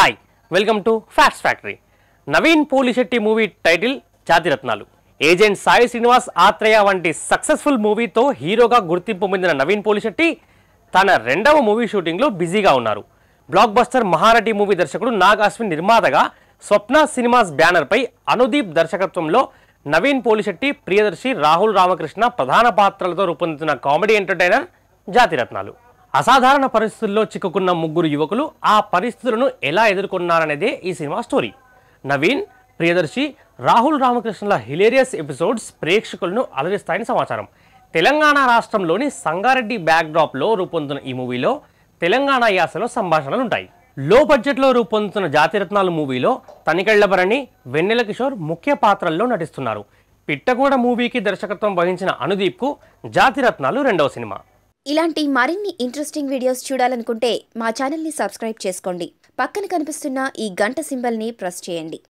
hi welcome to facts factory Naveen Polishetty movie title Jathiratnalu agent Sai Srinivas Athreya వంటి successful మూవీతో హీరోగా గుర్తింపు పొందిన నవీన్ పోలిశెట్టి తన రెండవ మూవీ షూటింగ్లో బిజీగా ఉన్నారు బ్లాక్ బస్టర్ మహారటి మూవీ దర్శకుడు నాగ్ అశ్విన్ నిర్మాతగా స్వప్న సినిమాస్ బ్యానర్పై అనుదీప్ దర్శకత్వంలో నవీన్ పోలిశెట్టి ప్రియదర్శి రాహుల్ రామకృష్ణ ప్రధాన పాత్రలతో రూపొందుతున్న కామెడీ ఎంటర్టైనర్ జాతిరత్నాలు అసాధారణ పరిస్థితుల్లో చిక్కుకున్న ముగ్గురు యువకులు ఆ పరిస్థితులను ఎలా ఎదుర్కొన్నారనేదే ఈ సినిమా స్టోరీ నవీన్ ప్రియదర్శి రాహుల్ రామకృష్ణల హిలేరియస్ ఎపిసోడ్స్ ప్రేక్షకులను అలరిస్తాయని సమాచారం తెలంగాణ రాష్ట్రంలోని సంగారెడ్డి బ్యాక్డ్రాప్లో రూపొందిన ఈ మూవీలో తెలంగాణ యాసలో సంభాషణలు ఉంటాయి లో బడ్జెట్లో రూపొందుతున్న జాతిరత్నాలు మూవీలో తనికెళ్లబరణి వెన్నెల కిషోర్ ముఖ్య పాత్రల్లో నటిస్తున్నారు పిట్టగూడ మూవీకి దర్శకత్వం వహించిన అనుదీప్కు జాతిరత్నాలు రెండవ సినిమా ఇలాంటి మరిన్ని ఇంట్రెస్టింగ్ వీడియోస్ చూడాలనుకుంటే మా ఛానల్ని సబ్స్క్రైబ్ చేసుకోండి పక్కన కనిపిస్తున్న ఈ గంట సింబల్ని ప్రెస్ చేయండి